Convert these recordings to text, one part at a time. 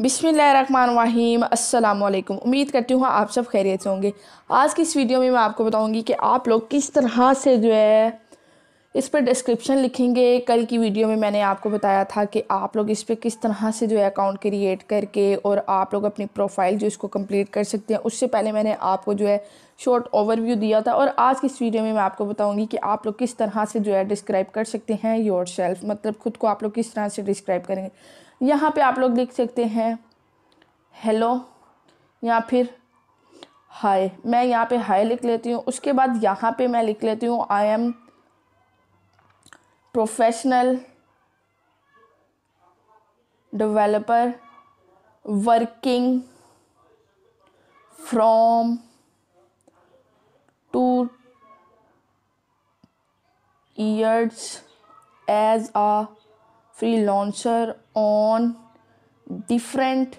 बिसमीम अल्लाम उम्मीद करती हूँ आप सब खैरियत होंगे आज की इस वीडियो में मैं आपको बताऊँगी कि आप लोग किस तरह से जो है इस पर डिस्क्रिप्शन लिखेंगे कल की वीडियो में मैंने आपको बताया था कि आप लोग इस पर किस तरह से जो है अकाउंट क्रिएट करके और आप लोग अपनी प्रोफाइल जो इसको कंप्लीट कर सकते हैं उससे पहले मैंने आपको जो है शॉर्ट ओवरव्यू दिया था और आज की इस वीडियो में मैं आपको बताऊंगी कि आप लोग किस तरह से जो है डिस्क्राइब कर सकते हैं योर सेल्फ मतलब खुद को आप लोग किस तरह से डिस्क्राइब करेंगे यहाँ पे आप लोग लिख सकते हैं हेलो या फिर हाय मैं यहाँ पे हाय लिख लेती हूँ उसके बाद यहाँ पे मैं लिख लेती हूँ I am professional developer working from two years as a on on different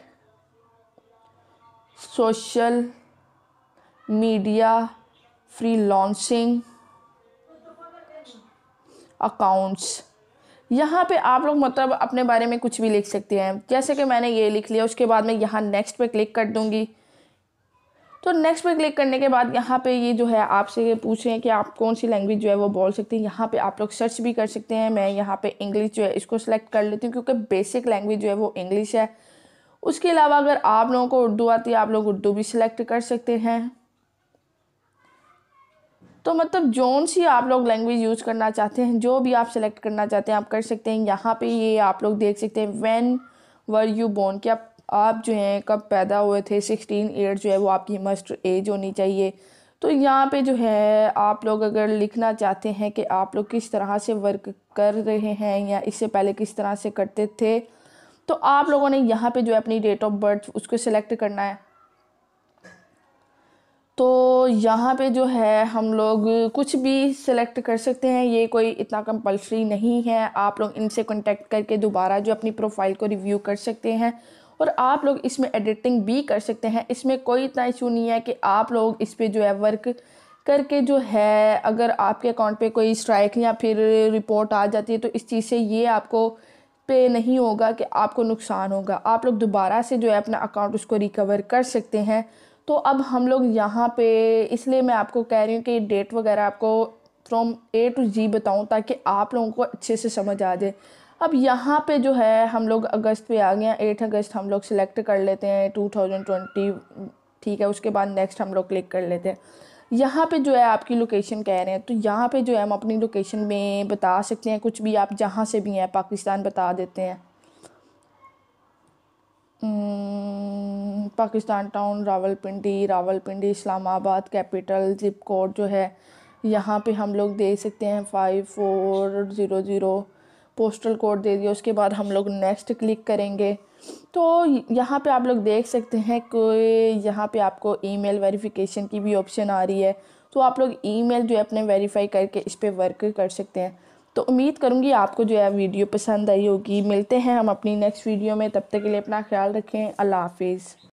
social media लॉन्सिंग अकाउंट्स यहाँ पे आप लोग मतलब अपने बारे में कुछ भी लिख सकते हैं जैसे कि मैंने ये लिख लिया उसके बाद मैं यहाँ नेक्स्ट पे क्लिक कर दूँगी तो नेक्स्ट पे क्लिक करने के बाद यहाँ पे ये जो है आपसे ये पूछ रहे हैं कि आप कौन सी लैंग्वेज जो है वो बोल सकते हैं यहाँ पे आप लोग सर्च भी कर सकते हैं मैं यहाँ पे इंग्लिश जो है इसको सिलेक्ट कर लेती हूँ क्योंकि बेसिक लैंग्वेज जो है वो इंग्लिश है उसके अलावा अगर आप लोगों को उर्दू आती है आप लोग उर्दू भी सिलेक्ट कर सकते हैं तो मतलब जोन सी आप लोग लैंग्वेज यूज़ करना चाहते हैं जो भी आप सेलेक्ट करना चाहते हैं आप कर सकते हैं यहाँ पर ये आप लोग देख सकते हैं वैन वर यू बोर्न कि आप आप जो हैं कब पैदा हुए थे सिक्सटीन ईयर जो है वो आपकी मस्ट एज होनी चाहिए तो यहाँ पे जो है आप लोग अगर लिखना चाहते हैं कि आप लोग किस तरह से वर्क कर रहे हैं या इससे पहले किस तरह से करते थे तो आप लोगों ने यहाँ पे जो है अपनी डेट ऑफ बर्थ उसको सिलेक्ट करना है तो यहाँ पे जो है हम लोग कुछ भी सिलेक्ट कर सकते हैं ये कोई इतना कंपलसरी नहीं है आप लोग इनसे कॉन्टेक्ट करके दोबारा जो अपनी प्रोफाइल को रिव्यू कर सकते हैं और आप लोग इसमें एडिटिंग भी कर सकते हैं इसमें कोई इतना इशू नहीं है कि आप लोग इस पर जो है वर्क करके जो है अगर आपके अकाउंट पे कोई स्ट्राइक या फिर रिपोर्ट आ जाती है तो इस चीज़ से ये आपको पे नहीं होगा कि आपको नुकसान होगा आप लोग दोबारा से जो है अपना अकाउंट उसको रिकवर कर सकते हैं तो अब हम लोग यहाँ पे इसलिए मैं आपको कह रही हूँ कि डेट वगैरह आपको फ्रॉम ए टू जी बताऊँ ताकि आप लोगों को अच्छे से समझ आ जाए अब यहाँ पे जो है हम लोग अगस्त पे आ गए हैं एट अगस्त हम लोग सिलेक्ट कर लेते हैं टू थाउजेंड ट्वेंटी ठीक है उसके बाद नेक्स्ट हम लोग क्लिक कर लेते हैं यहाँ पे जो है आपकी लोकेशन कह रहे हैं तो यहाँ पे जो है हम अपनी लोकेशन में बता सकते हैं कुछ भी आप जहाँ से भी हैं पाकिस्तान बता देते हैं Pakistan town Rawalpindi Rawalpindi Islamabad capital zip code जो है यहाँ पे हम लोग दे सकते हैं five four zero zero postal code दे दिया उसके बाद हम लोग नेक्स्ट क्लिक करेंगे तो यहाँ पे आप लोग देख सकते हैं कि यहाँ पे आपको ईमेल वेरिफिकेशन की भी ऑप्शन आ रही है तो आप लोग ईमेल जो है अपने वेरीफाई करके इस पर वर्क कर सकते हैं तो उम्मीद करूँगी आपको जो है वीडियो पसंद आई होगी मिलते हैं हम अपनी नेक्स्ट वीडियो में तब तक के लिए अपना ख्याल रखें अल्लाह हाफिज़